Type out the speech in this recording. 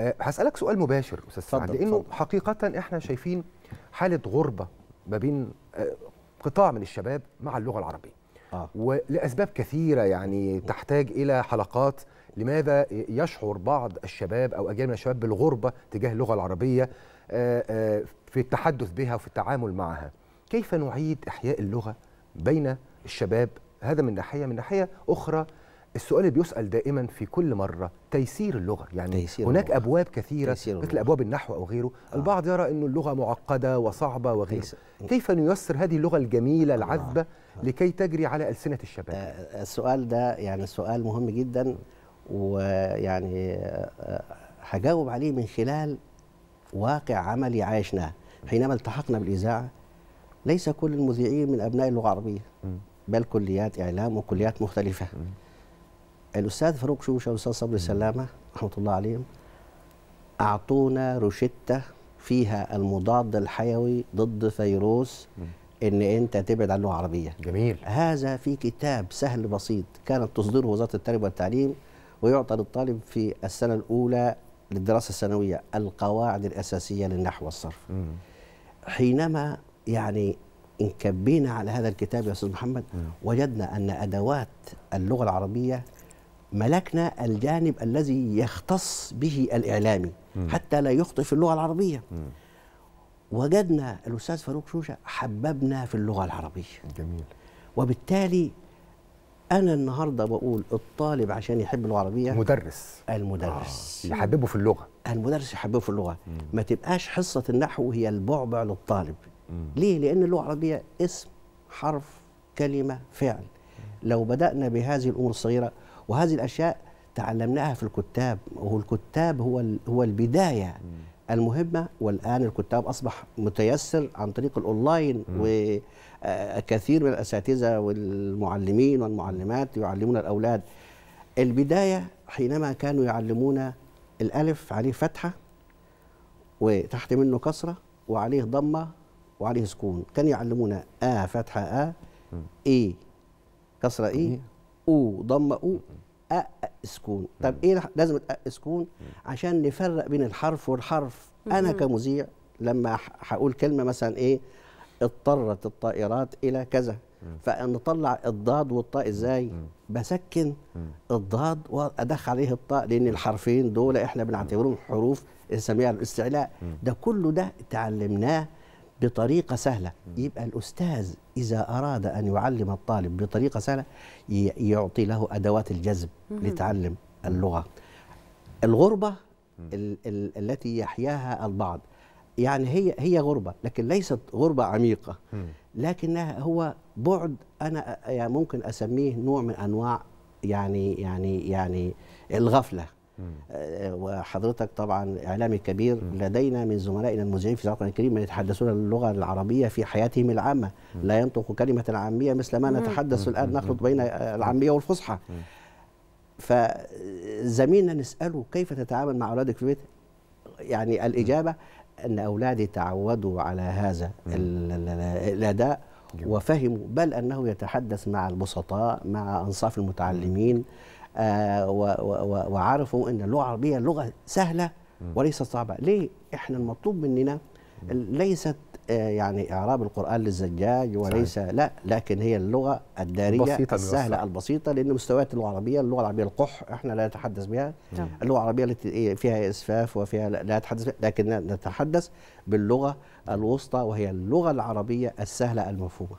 آه، هسالك سؤال مباشر استاذ سعد لانه فضل. حقيقه احنا شايفين حاله غربه ما بين آه، قطاع من الشباب مع اللغه العربيه آه. ولاسباب كثيره يعني تحتاج الى حلقات لماذا يشعر بعض الشباب او اجيال من الشباب بالغربه تجاه اللغه العربيه آه، في التحدث بها وفي التعامل معها كيف نعيد احياء اللغه بين الشباب هذا من ناحيه من ناحيه اخرى السؤال اللي بيسال دائما في كل مره تيسير اللغه يعني تيسير هناك اللغة. ابواب كثيره مثل ابواب النحو او غيره آه. البعض يرى انه اللغه معقده وصعبه وغيره تيسير. كيف نيسر هذه اللغه الجميله آه. العذبه آه. لكي تجري على السنه الشباب آه السؤال ده يعني سؤال مهم جدا ويعني آه، هجاوب عليه من خلال واقع عملي عايشناه حينما التحقنا بالاذاعه ليس كل المذيعين من ابناء اللغه العربيه بل كليات اعلام وكليات مختلفه م. الاستاذ فاروق شوشه والاستاذ صبري سلامه رحمه الله عليهم اعطونا روشته فيها المضاد الحيوي ضد فيروس ان انت تبعد عن اللغه العربيه جميل هذا في كتاب سهل بسيط كانت تصدره وزاره التربيه والتعليم ويعطى للطالب في السنه الاولى للدراسه الثانويه القواعد الاساسيه للنحو والصرف حينما يعني انكبينا على هذا الكتاب يا استاذ محمد وجدنا ان ادوات اللغه العربيه ملكنا الجانب الذي يختص به الإعلامي حتى لا يخطئ في اللغة العربية وجدنا الأستاذ فاروق شوشة حببنا في اللغة العربية جميل وبالتالي أنا النهاردة بقول الطالب عشان يحب اللغة العربية مدرس المدرس آه. يحببه في اللغة المدرس يحببه في اللغة مم. ما تبقاش حصة النحو هي البعبع للطالب مم. ليه؟ لأن اللغة العربية اسم حرف كلمة فعل لو بدأنا بهذه الأمور الصغيرة وهذه الاشياء تعلمناها في الكتاب وهو الكتاب هو هو البدايه المهمه والان الكتاب اصبح متيسر عن طريق الاونلاين وكثير من الاساتذه والمعلمين والمعلمات يعلمون الاولاد البدايه حينما كانوا يعلمون الالف عليه فتحه وتحت منه كسره وعليه ضمه وعليه سكون كانوا يعلمونا آ فتحة آ إي كسرة إي او ضم او أ سكون طب ايه لازم أ سكون عشان نفرق بين الحرف والحرف انا كمذيع لما هقول كلمه مثلا ايه اضطرت الطائرات الى كذا فنطلع الضاد والطاء ازاي بسكن الضاد وادخل عليه الطاء لان الحرفين دول احنا بنعتبرهم حروف نسميها الاستعلاء ده كله ده اتعلمناه بطريقة سهلة يبقى الأستاذ إذا أراد أن يعلم الطالب بطريقة سهلة يعطي له أدوات الجذب لتعلم اللغة الغربة ال ال التي يحياها البعض يعني هي هي غربة لكن ليست غربة عميقة لكنها هو بعد أنا يعني ممكن أسميه نوع من أنواع يعني يعني يعني الغفلة آه، وحضرتك طبعا اعلامي كبير لدينا من زملائنا المذيعين في القران الكريم من يتحدثون اللغه العربيه في حياتهم العامه لا ينطق كلمه عاميه مثل ما نتحدث الان نخلط بين العاميه والفصحى فزميلنا نساله كيف تتعامل مع اولادك في البيت يعني الاجابه ان اولادي تعودوا على هذا الاداء وفهموا بل انه يتحدث مع البسطاء مع انصاف المتعلمين آه، وعرفوا ان اللغه العربيه لغه سهله وليست صعبه ليه احنا المطلوب مننا ليست آه، يعني اعراب القران للزجاج وليس صحيح. لا لكن هي اللغه الداريه السهله بس. البسيطه لان مستويات اللغه العربيه اللغه العربيه القح احنا لا نتحدث بها مم. نعم. اللغه العربيه التي فيها اسفاف وفيها لا نتحدث بها لكن نتحدث باللغه الوسطى وهي اللغه العربيه السهله المفهومه